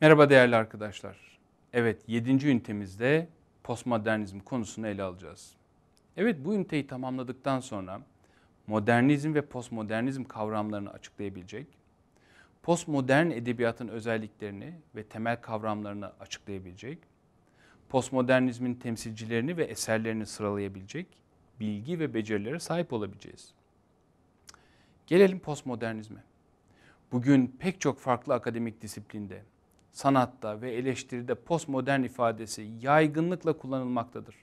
Merhaba değerli arkadaşlar. Evet 7. ünitemizde postmodernizm konusunu ele alacağız. Evet bu üniteyi tamamladıktan sonra modernizm ve postmodernizm kavramlarını açıklayabilecek, postmodern edebiyatın özelliklerini ve temel kavramlarını açıklayabilecek, postmodernizmin temsilcilerini ve eserlerini sıralayabilecek bilgi ve becerilere sahip olabileceğiz. Gelelim postmodernizme. Bugün pek çok farklı akademik disiplinde sanatta ve eleştiride postmodern ifadesi yaygınlıkla kullanılmaktadır.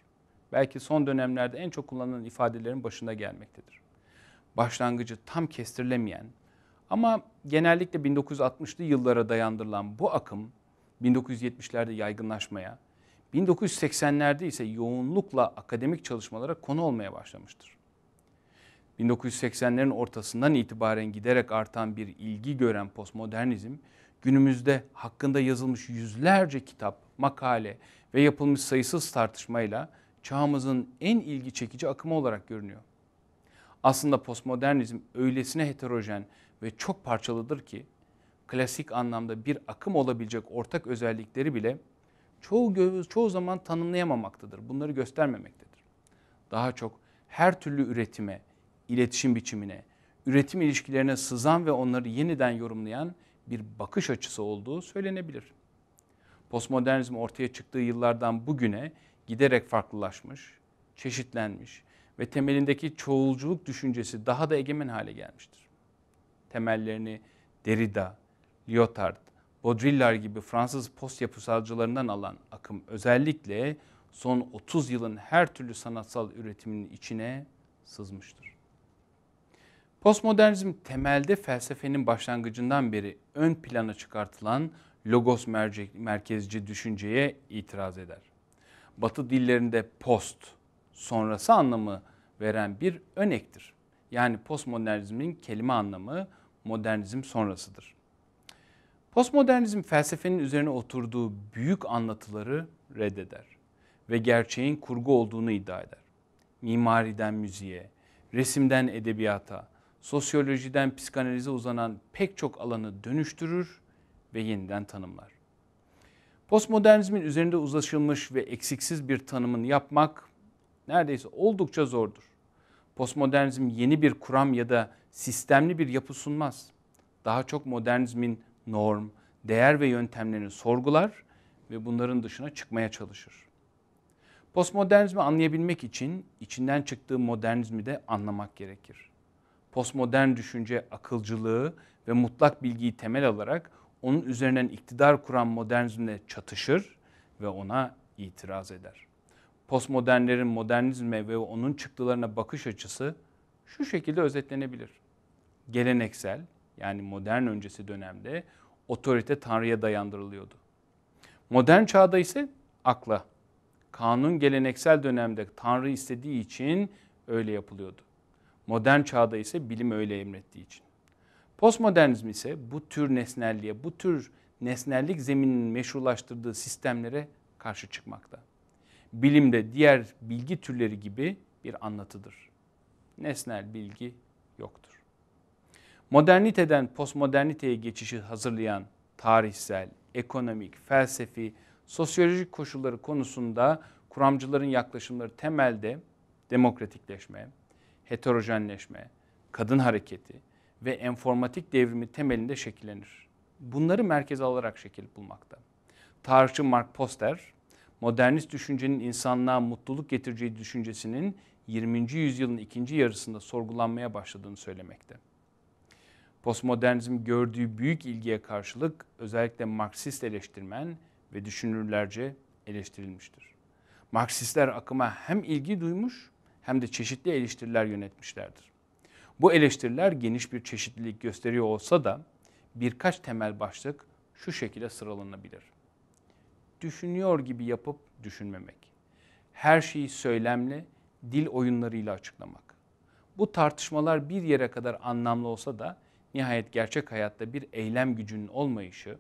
Belki son dönemlerde en çok kullanılan ifadelerin başında gelmektedir. Başlangıcı tam kestirilemeyen ama genellikle 1960'lı yıllara dayandırılan bu akım 1970'lerde yaygınlaşmaya, 1980'lerde ise yoğunlukla akademik çalışmalara konu olmaya başlamıştır. 1980'lerin ortasından itibaren giderek artan bir ilgi gören postmodernizm günümüzde hakkında yazılmış yüzlerce kitap, makale ve yapılmış sayısız tartışmayla çağımızın en ilgi çekici akımı olarak görünüyor. Aslında postmodernizm öylesine heterojen ve çok parçalıdır ki klasik anlamda bir akım olabilecek ortak özellikleri bile çoğu, çoğu zaman tanımlayamamaktadır. Bunları göstermemektedir. Daha çok her türlü üretime, iletişim biçimine, üretim ilişkilerine sızan ve onları yeniden yorumlayan bir bakış açısı olduğu söylenebilir. Postmodernizm ortaya çıktığı yıllardan bugüne giderek farklılaşmış, çeşitlenmiş ve temelindeki çoğulculuk düşüncesi daha da egemen hale gelmiştir. Temellerini Derrida, Lyotard, Baudrillard gibi Fransız post yapısalcılarından alan akım özellikle son 30 yılın her türlü sanatsal üretiminin içine sızmıştır. Postmodernizm temelde felsefenin başlangıcından beri ön plana çıkartılan logos merkezci düşünceye itiraz eder. Batı dillerinde post, sonrası anlamı veren bir önektir. Yani postmodernizmin kelime anlamı modernizm sonrasıdır. Postmodernizm felsefenin üzerine oturduğu büyük anlatıları reddeder ve gerçeğin kurgu olduğunu iddia eder. Mimariden müziğe, resimden edebiyata, sosyolojiden psikanalize uzanan pek çok alanı dönüştürür ve yeniden tanımlar. Postmodernizmin üzerinde uzlaşılmış ve eksiksiz bir tanımını yapmak neredeyse oldukça zordur. Postmodernizm yeni bir kuram ya da sistemli bir yapı sunmaz. Daha çok modernizmin norm, değer ve yöntemlerini sorgular ve bunların dışına çıkmaya çalışır. Postmodernizmi anlayabilmek için içinden çıktığı modernizmi de anlamak gerekir postmodern düşünce akılcılığı ve mutlak bilgiyi temel alarak onun üzerinden iktidar kuran modernizmle çatışır ve ona itiraz eder. Postmodernlerin modernizme ve onun çıktılarına bakış açısı şu şekilde özetlenebilir. Geleneksel yani modern öncesi dönemde otorite Tanrı'ya dayandırılıyordu. Modern çağda ise akla. Kanun geleneksel dönemde Tanrı istediği için öyle yapılıyordu. Modern çağda ise bilim öyle emrettiği için. Postmodernizm ise bu tür nesnelliğe, bu tür nesnellik zeminin meşrulaştırdığı sistemlere karşı çıkmakta. Bilim de diğer bilgi türleri gibi bir anlatıdır. Nesnel bilgi yoktur. Moderniteden postmoderniteye geçişi hazırlayan tarihsel, ekonomik, felsefi, sosyolojik koşulları konusunda kuramcıların yaklaşımları temelde demokratikleşme, heterojenleşme, kadın hareketi ve enformatik devrimi temelinde şekillenir. Bunları merkeze alarak şekil bulmakta. Tarihçi Mark Poster, modernist düşüncenin insanlığa mutluluk getireceği düşüncesinin 20. yüzyılın ikinci yarısında sorgulanmaya başladığını söylemekte. Postmodernizm gördüğü büyük ilgiye karşılık özellikle Marksist eleştirmen ve düşünürlerce eleştirilmiştir. Marksistler akıma hem ilgi duymuş hem de çeşitli eleştiriler yönetmişlerdir. Bu eleştiriler geniş bir çeşitlilik gösteriyor olsa da birkaç temel başlık şu şekilde sıralanabilir. Düşünüyor gibi yapıp düşünmemek. Her şeyi söylemle, dil oyunlarıyla açıklamak. Bu tartışmalar bir yere kadar anlamlı olsa da nihayet gerçek hayatta bir eylem gücünün olmayışı,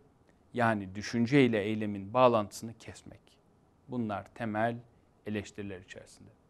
yani düşünce ile eylemin bağlantısını kesmek. Bunlar temel eleştiriler içerisinde.